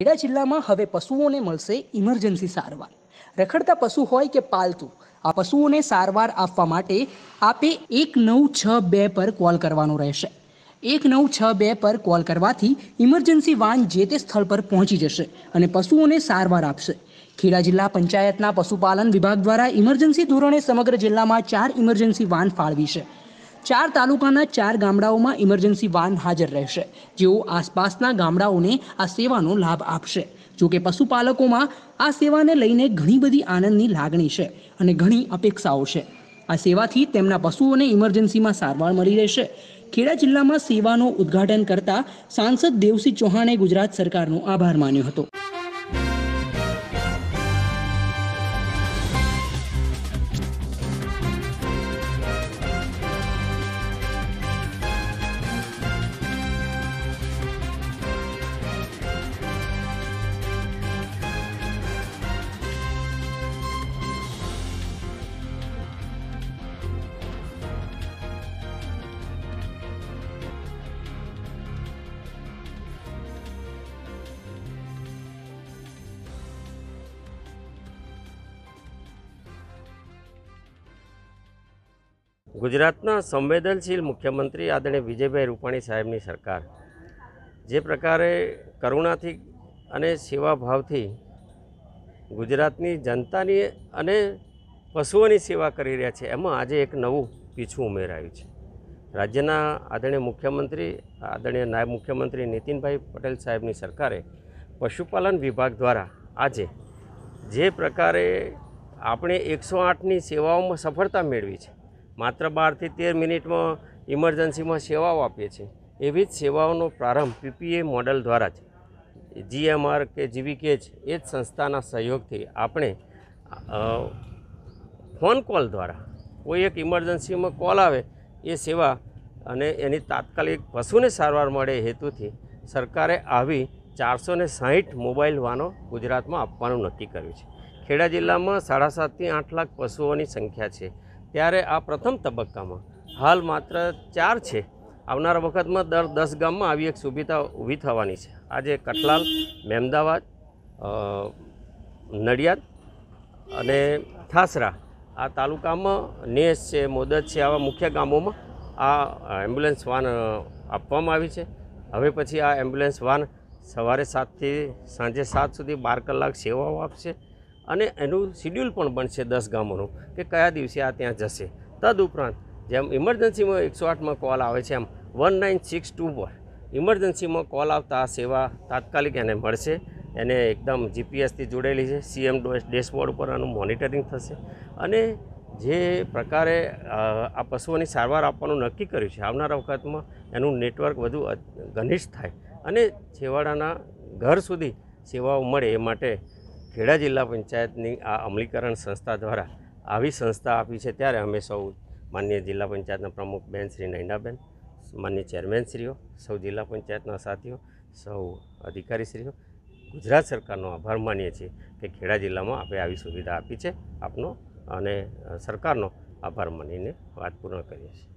ખેડા જિલ્લામાં હવે પશુઓને મળશે ઇમરજન્સી સારવાર રખડતા પશુ હોય કે પાલતુ આ પશુઓને સારવાર આપવા માટે આપે એક નવ છ બે પર કોલ કરવાનો રહેશે એક નવ છ બે પર કોલ કરવાથી ઇમરજન્સી વાન જે તે સ્થળ પર પહોંચી જશે અને પશુઓને સારવાર આપશે ખેડા જિલ્લા પંચાયતના પશુપાલન વિભાગ દ્વારા ઇમરજન્સી ધોરણે સમગ્ર જિલ્લામાં ચાર ઇમરજન્સી વાન ફાળવી છે ચાર તાલુકાના ચાર ગામડાઓમાં ઇમરજન્સી વાન હાજર રહેશે જેઓ આસપાસના ગામડાઓને આ સેવાનો લાભ આપશે જોકે પશુપાલકોમાં આ સેવાને લઈને ઘણી બધી આનંદની લાગણી છે અને ઘણી અપેક્ષાઓ છે આ સેવાથી તેમના પશુઓને ઇમરજન્સીમાં સારવાર મળી રહેશે ખેડા જિલ્લામાં સેવાનું ઉદ્ઘાટન કરતા સાંસદ દેવસિંહ ચૌહાણે ગુજરાત સરકારનો આભાર માન્યો હતો ગુજરાતના સંવેદનશીલ મુખ્યમંત્રી આદરણીય વિજયભાઈ રૂપાણી સાહેબની સરકાર જે પ્રકારે કરુણાથી અને સેવાભાવથી ગુજરાતની જનતાની અને પશુઓની સેવા કરી રહ્યા છે એમાં આજે એક નવું પીછું ઉમેરાયું છે રાજ્યના આદરણીય મુખ્યમંત્રી આદરણીય નાયબ મુખ્યમંત્રી નીતિનભાઈ પટેલ સાહેબની સરકારે પશુપાલન વિભાગ દ્વારા આજે જે પ્રકારે આપણે એકસો આઠની સેવાઓમાં સફળતા મેળવી છે માત્ર બારથી તેર મિનિટમાં ઇમરજન્સીમાં સેવાઓ આપીએ છીએ એવી જ સેવાઓનો પ્રારંભ પીપીએ મોડલ દ્વારા જ જીએમઆર કે જીવીકે જ એ જ સંસ્થાના સહયોગથી આપણે ફોન કોલ દ્વારા કોઈ એક ઇમરજન્સીમાં કોલ આવે એ સેવા અને એની તાત્કાલિક પશુને સારવાર મળે હેતુથી સરકારે આવી ચારસો ને સાહીઠ મોબાઈલ વાનો ગુજરાતમાં આપવાનું નક્કી કર્યું છે ખેડા જિલ્લામાં સાડા સાતથી આઠ લાખ પશુઓની સંખ્યા છે ત્યારે આ પ્રથમ તબક્કામાં હાલ માત્ર ચાર છે આવનારા વખતમાં દર દસ ગામમાં આવી એક સુવિધા ઊભી થવાની છે આજે કટલાલ મહેમદાવાદ નડિયાદ અને થાસરા આ તાલુકામાં નેસ છે મોદત છે આવા મુખ્ય ગામોમાં આ એમ્બ્યુલન્સ વાન આપવામાં આવી છે હવે પછી આ એમ્બ્યુલન્સ વાન સવારે સાતથી સાંજે સાત સુધી બાર કલાક સેવાઓ આપશે અને એનું શિડ્યુલ પણ બનશે દસ ગામોનું કે કયા દિવસે આ ત્યાં જશે તદુપરાંત જેમ ઇમરજન્સીમાં એકસો આઠમાં કોલ આવે છે એમ વન નાઇન સિક્સ ટુ પર ઇમરજન્સીમાં કોલ આવતા આ સેવા તાત્કાલિક એને મળશે એને એકદમ જીપીએસથી જોડેલી છે સીએમ ડેશબોર્ડ ઉપર આનું મોનિટરિંગ થશે અને જે પ્રકારે આ પશુઓની સારવાર આપવાનું નક્કી કર્યું છે આવનારા વખતમાં એનું નેટવર્ક વધુ ઘનિષ્ઠ થાય અને છેવાડાના ઘર સુધી સેવાઓ મળે એ માટે ખેડા જિલ્લા પંચાયતની આ અમલીકરણ સંસ્થા દ્વારા આવી સંસ્થા આપી છે ત્યારે અમે સૌ માન્ય જિલ્લા પંચાયતના પ્રમુખ બેન શ્રી નૈનાબેન માન્ય ચેરમેનશ્રીઓ સૌ જિલ્લા પંચાયતના સાથીઓ સૌ અધિકારીશ્રીઓ ગુજરાત સરકારનો આભાર માનીએ છીએ કે ખેડા જિલ્લામાં આપણે આવી સુવિધા આપી છે આપનો અને સરકારનો આભાર માનીને વાત પૂર્ણ કરીએ છીએ